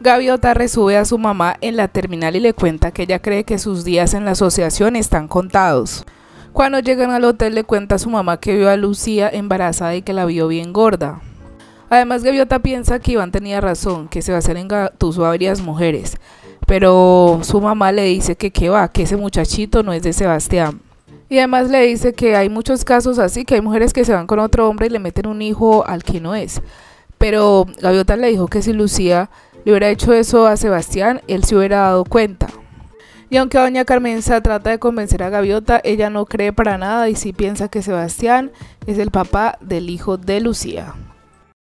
Gaviota resube a su mamá en la terminal y le cuenta que ella cree que sus días en la asociación están contados. Cuando llegan al hotel le cuenta a su mamá que vio a Lucía embarazada y que la vio bien gorda. Además Gaviota piensa que Iván tenía razón, que se va a hacer en a varias mujeres, pero su mamá le dice que qué va, que ese muchachito no es de Sebastián. Y además le dice que hay muchos casos así, que hay mujeres que se van con otro hombre y le meten un hijo al que no es. Pero Gaviota le dijo que si Lucía le hubiera hecho eso a Sebastián, él se hubiera dado cuenta. Y aunque doña Carmenza trata de convencer a Gaviota, ella no cree para nada y sí piensa que Sebastián es el papá del hijo de Lucía.